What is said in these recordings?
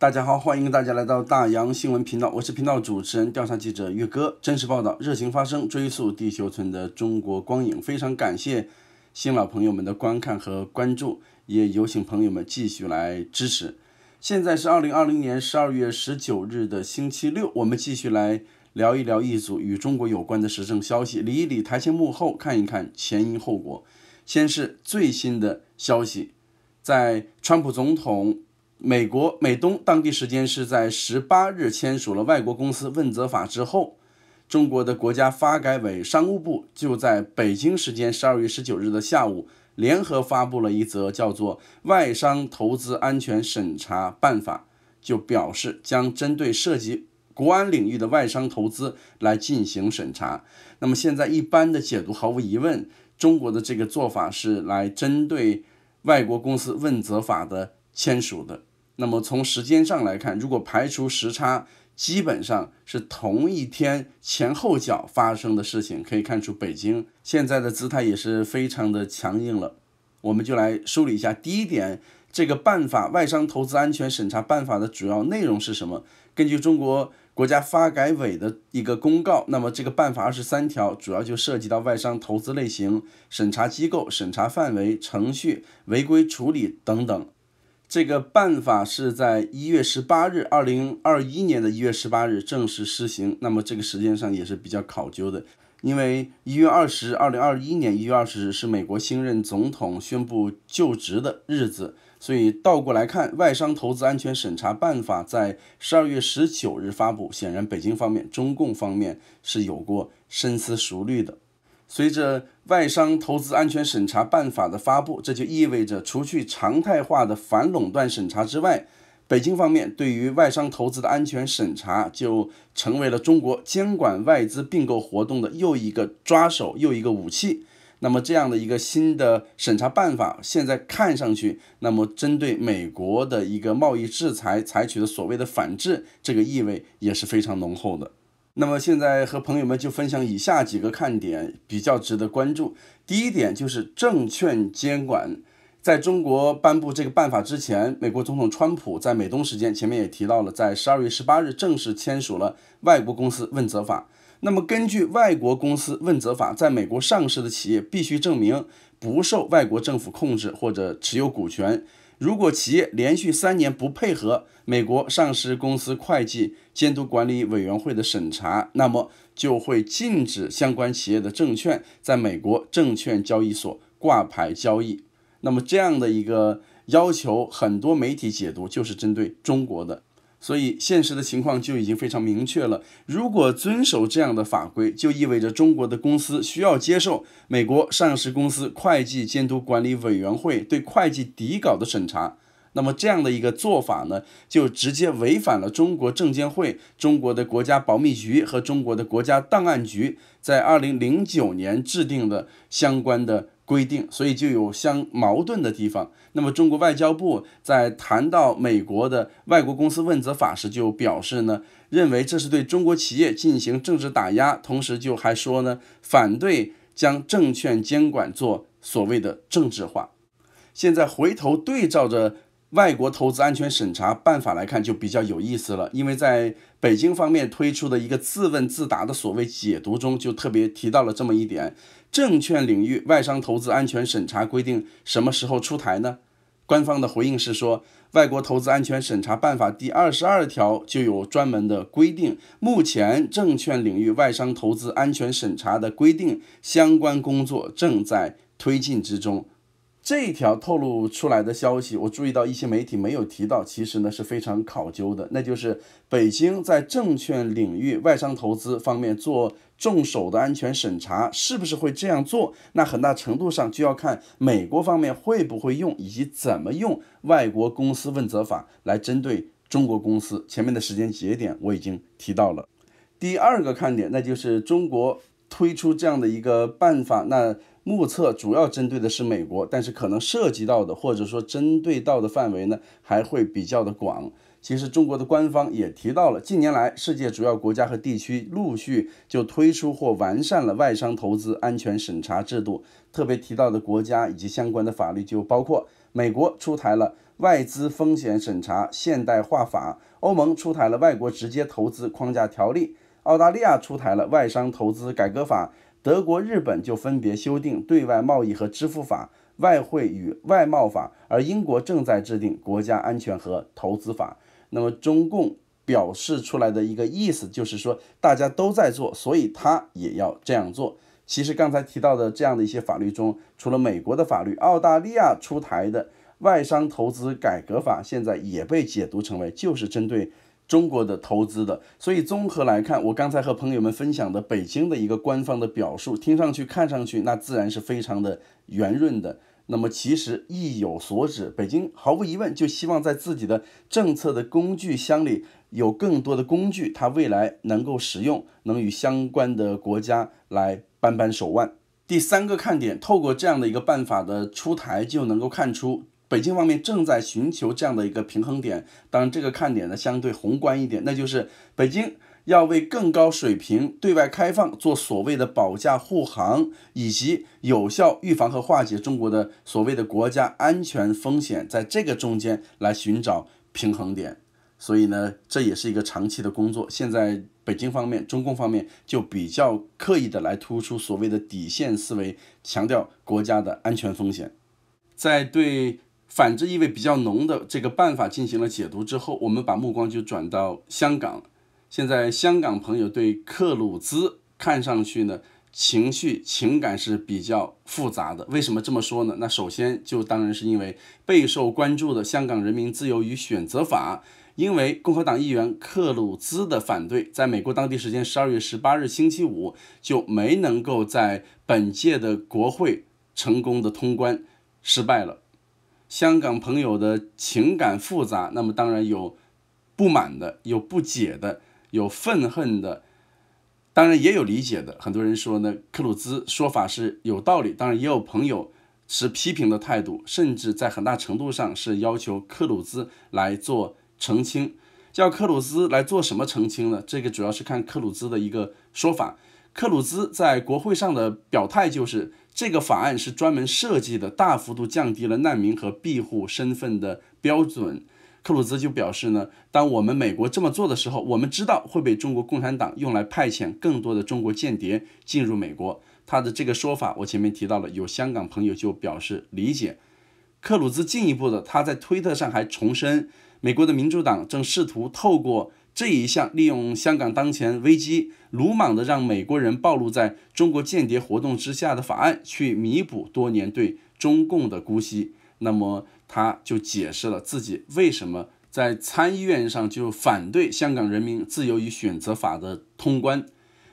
大家好，欢迎大家来到大洋新闻频道，我是频道主持人、调查记者岳哥，真实报道，热情发声，追溯地球村的中国光影。非常感谢新老朋友们的观看和关注，也有请朋友们继续来支持。现在是二零二零年十二月十九日的星期六，我们继续来聊一聊一组与中国有关的时政消息，理一理台前幕后，看一看前因后果。先是最新的消息，在川普总统。美国、美东当地时间是在十八日签署了外国公司问责法之后，中国的国家发改委、商务部就在北京时间十二月十九日的下午联合发布了一则叫做《外商投资安全审查办法》，就表示将针对涉及国安领域的外商投资来进行审查。那么现在一般的解读，毫无疑问，中国的这个做法是来针对外国公司问责法的签署的。那么从时间上来看，如果排除时差，基本上是同一天前后脚发生的事情，可以看出北京现在的姿态也是非常的强硬了。我们就来梳理一下，第一点，这个办法《外商投资安全审查办法》的主要内容是什么？根据中国国家发改委的一个公告，那么这个办法二十三条主要就涉及到外商投资类型、审查机构、审查范围、程序、违规处理等等。这个办法是在一月十八日，二零二一年的一月十八日正式施行。那么这个时间上也是比较考究的，因为一月二十日，二零二一年一月二十日是美国新任总统宣布就职的日子，所以倒过来看，外商投资安全审查办法在十二月十九日发布，显然北京方面、中共方面是有过深思熟虑的。随着外商投资安全审查办法的发布，这就意味着，除去常态化的反垄断审查之外，北京方面对于外商投资的安全审查就成为了中国监管外资并购活动的又一个抓手，又一个武器。那么，这样的一个新的审查办法，现在看上去，那么针对美国的一个贸易制裁采取的所谓的反制，这个意味也是非常浓厚的。那么现在和朋友们就分享以下几个看点，比较值得关注。第一点就是证券监管，在中国颁布这个办法之前，美国总统川普在美东时间前面也提到了，在十二月十八日正式签署了外国公司问责法。那么根据外国公司问责法，在美国上市的企业必须证明不受外国政府控制或者持有股权。如果企业连续三年不配合美国上市公司会计监督管理委员会的审查，那么就会禁止相关企业的证券在美国证券交易所挂牌交易。那么这样的一个要求，很多媒体解读就是针对中国的。所以，现实的情况就已经非常明确了。如果遵守这样的法规，就意味着中国的公司需要接受美国上市公司会计监督管理委员会对会计底稿的审查。那么，这样的一个做法呢，就直接违反了中国证监会、中国的国家保密局和中国的国家档案局在二零零九年制定的相关的。规定，所以就有相矛盾的地方。那么，中国外交部在谈到美国的外国公司问责法时，就表示呢，认为这是对中国企业进行政治打压，同时就还说呢，反对将证券监管做所谓的政治化。现在回头对照着。外国投资安全审查办法来看就比较有意思了，因为在北京方面推出的一个自问自答的所谓解读中，就特别提到了这么一点：证券领域外商投资安全审查规定什么时候出台呢？官方的回应是说，外国投资安全审查办法第二十二条就有专门的规定，目前证券领域外商投资安全审查的规定相关工作正在推进之中。这一条透露出来的消息，我注意到一些媒体没有提到，其实呢是非常考究的，那就是北京在证券领域外商投资方面做重手的安全审查，是不是会这样做？那很大程度上就要看美国方面会不会用以及怎么用外国公司问责法来针对中国公司。前面的时间节点我已经提到了。第二个看点，那就是中国推出这样的一个办法，那。目测主要针对的是美国，但是可能涉及到的或者说针对到的范围呢，还会比较的广。其实中国的官方也提到了，近年来世界主要国家和地区陆续就推出或完善了外商投资安全审查制度。特别提到的国家以及相关的法律就包括：美国出台了《外资风险审查现代化法》，欧盟出台了《外国直接投资框架条例》，澳大利亚出台了《外商投资改革法》。德国、日本就分别修订对外贸易和支付法、外汇与外贸法，而英国正在制定国家安全和投资法。那么，中共表示出来的一个意思就是说，大家都在做，所以他也要这样做。其实刚才提到的这样的一些法律中，除了美国的法律，澳大利亚出台的外商投资改革法，现在也被解读成为就是针对。中国的投资的，所以综合来看，我刚才和朋友们分享的北京的一个官方的表述，听上去、看上去，那自然是非常的圆润的。那么其实意有所指，北京毫无疑问就希望在自己的政策的工具箱里有更多的工具，它未来能够使用，能与相关的国家来扳扳手腕。第三个看点，透过这样的一个办法的出台，就能够看出。北京方面正在寻求这样的一个平衡点。当然，这个看点呢相对宏观一点，那就是北京要为更高水平对外开放做所谓的保驾护航，以及有效预防和化解中国的所谓的国家安全风险，在这个中间来寻找平衡点。所以呢，这也是一个长期的工作。现在北京方面、中共方面就比较刻意的来突出所谓的底线思维，强调国家的安全风险，在对。反之意味比较浓的这个办法进行了解读之后，我们把目光就转到香港。现在香港朋友对克鲁兹看上去呢，情绪情感是比较复杂的。为什么这么说呢？那首先就当然是因为备受关注的香港人民自由与选择法，因为共和党议员克鲁兹的反对，在美国当地时间十二月十八日星期五，就没能够在本届的国会成功的通关，失败了。香港朋友的情感复杂，那么当然有不满的，有不解的，有愤恨的，当然也有理解的。很多人说呢，克鲁兹说法是有道理，当然也有朋友持批评的态度，甚至在很大程度上是要求克鲁兹来做澄清。叫克鲁兹来做什么澄清呢？这个主要是看克鲁兹的一个说法。克鲁兹在国会上的表态就是，这个法案是专门设计的，大幅度降低了难民和庇护身份的标准。克鲁兹就表示呢，当我们美国这么做的时候，我们知道会被中国共产党用来派遣更多的中国间谍进入美国。他的这个说法，我前面提到了，有香港朋友就表示理解。克鲁兹进一步的，他在推特上还重申，美国的民主党正试图透过。这一项利用香港当前危机，鲁莽的让美国人暴露在中国间谍活动之下的法案，去弥补多年对中共的姑息，那么他就解释了自己为什么在参议院上就反对《香港人民自由与选择法》的通关。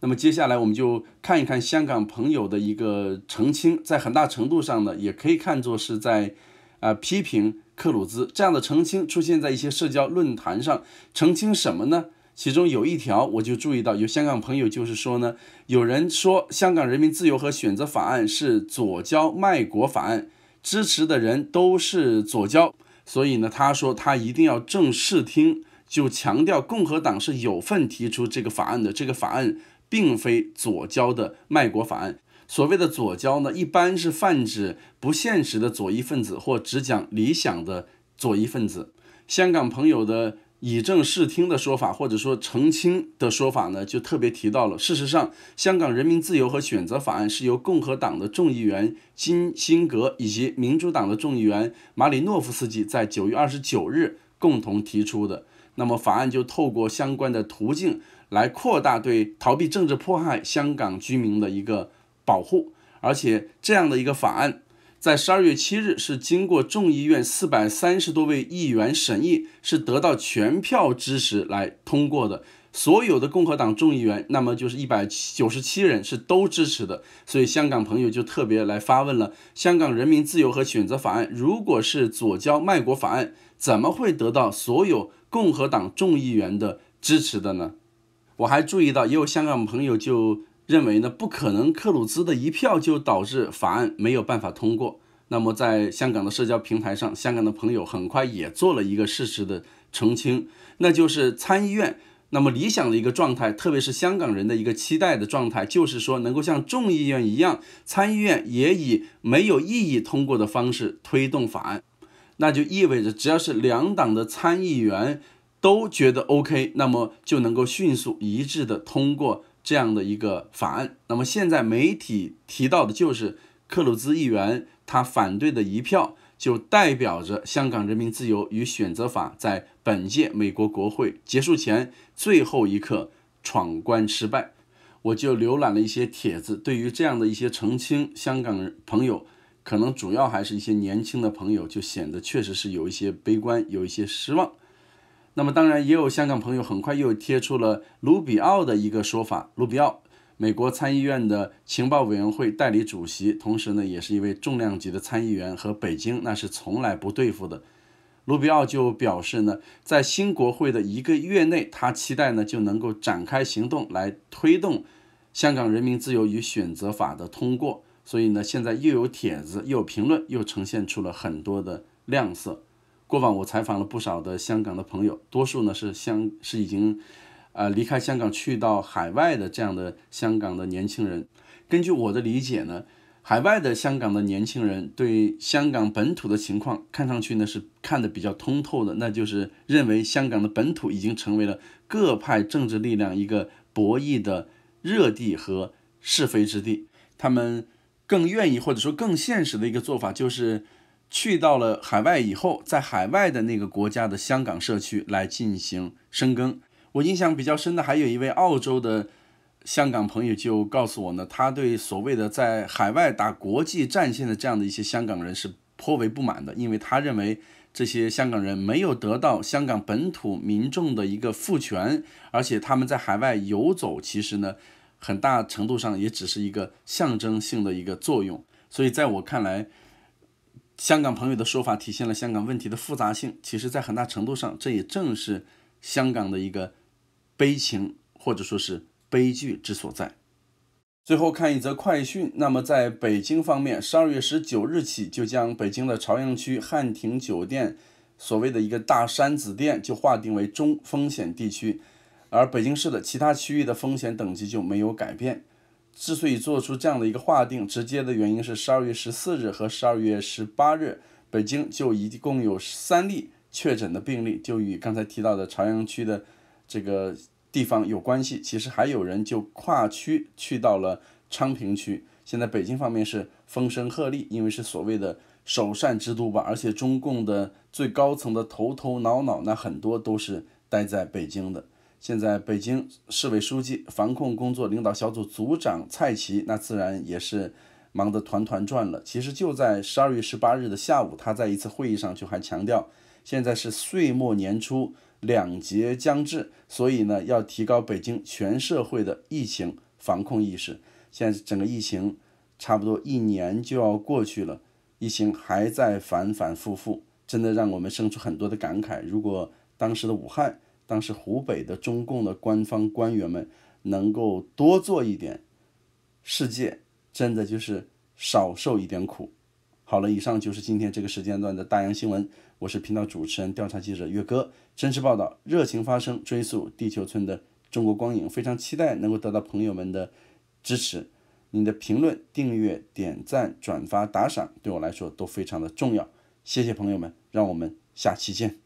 那么接下来我们就看一看香港朋友的一个澄清，在很大程度上呢，也可以看作是在，呃，批评。克鲁兹这样的澄清出现在一些社交论坛上，澄清什么呢？其中有一条我就注意到，有香港朋友就是说呢，有人说香港《人民自由和选择法案》是左交卖国法案，支持的人都是左交，所以呢，他说他一定要正视听，就强调共和党是有份提出这个法案的，这个法案并非左交的卖国法案。所谓的左交呢，一般是泛指不现实的左翼分子或只讲理想的左翼分子。香港朋友的以正视听的说法，或者说澄清的说法呢，就特别提到了。事实上，香港人民自由和选择法案是由共和党的众议员金辛格以及民主党的众议员马里诺夫斯基在九月二十九日共同提出的。那么，法案就透过相关的途径来扩大对逃避政治迫害香港居民的一个。保护，而且这样的一个法案，在十二月七日是经过众议院四百三十多位议员审议，是得到全票支持来通过的。所有的共和党众议员，那么就是一百九十七人是都支持的。所以香港朋友就特别来发问了：香港人民自由和选择法案，如果是左交卖国法案，怎么会得到所有共和党众议员的支持的呢？我还注意到，也有香港朋友就。认为呢，不可能克鲁兹的一票就导致法案没有办法通过。那么，在香港的社交平台上，香港的朋友很快也做了一个事实的澄清，那就是参议院那么理想的一个状态，特别是香港人的一个期待的状态，就是说能够像众议院一样，参议院也以没有异议通过的方式推动法案。那就意味着，只要是两党的参议员都觉得 OK，那么就能够迅速一致的通过。这样的一个法案，那么现在媒体提到的就是克鲁兹议员他反对的一票，就代表着香港人民自由与选择法在本届美国国会结束前最后一刻闯关失败。我就浏览了一些帖子，对于这样的一些澄清，香港朋友可能主要还是一些年轻的朋友，就显得确实是有一些悲观，有一些失望。那么当然，也有香港朋友很快又贴出了卢比奥的一个说法。卢比奥，美国参议院的情报委员会代理主席，同时呢也是一位重量级的参议员，和北京那是从来不对付的。卢比奥就表示呢，在新国会的一个月内，他期待呢就能够展开行动来推动《香港人民自由与选择法》的通过。所以呢，现在又有帖子，又有评论，又呈现出了很多的亮色。过往我采访了不少的香港的朋友，多数呢是香是已经，啊离开香港去到海外的这样的香港的年轻人。根据我的理解呢，海外的香港的年轻人对香港本土的情况看上去呢是看得比较通透的，那就是认为香港的本土已经成为了各派政治力量一个博弈的热地和是非之地。他们更愿意或者说更现实的一个做法就是。去到了海外以后，在海外的那个国家的香港社区来进行深耕。我印象比较深的还有一位澳洲的香港朋友，就告诉我呢，他对所谓的在海外打国际战线的这样的一些香港人是颇为不满的，因为他认为这些香港人没有得到香港本土民众的一个赋权，而且他们在海外游走，其实呢，很大程度上也只是一个象征性的一个作用。所以在我看来。香港朋友的说法体现了香港问题的复杂性，其实，在很大程度上，这也正是香港的一个悲情或者说是悲剧之所在。最后看一则快讯，那么在北京方面，十二月十九日起就将北京的朝阳区汉庭酒店所谓的一个大山子店就划定为中风险地区，而北京市的其他区域的风险等级就没有改变。之所以做出这样的一个划定，直接的原因是十二月十四日和十二月十八日，北京就一共有三例确诊的病例，就与刚才提到的朝阳区的这个地方有关系。其实还有人就跨区去到了昌平区。现在北京方面是风声鹤唳，因为是所谓的首善之都吧，而且中共的最高层的头头脑脑，那很多都是待在北京的。现在，北京市委书记、防控工作领导小组组长蔡奇，那自然也是忙得团团转了。其实，就在十二月十八日的下午，他在一次会议上就还强调，现在是岁末年初，两节将至，所以呢，要提高北京全社会的疫情防控意识。现在整个疫情差不多一年就要过去了，疫情还在反反复复，真的让我们生出很多的感慨。如果当时的武汉，当时湖北的中共的官方官员们能够多做一点，世界真的就是少受一点苦。好了，以上就是今天这个时间段的大洋新闻。我是频道主持人、调查记者岳哥，真实报道，热情发声，追溯地球村的中国光影。非常期待能够得到朋友们的支持，你的评论、订阅、点赞、转发、打赏，对我来说都非常的重要。谢谢朋友们，让我们下期见。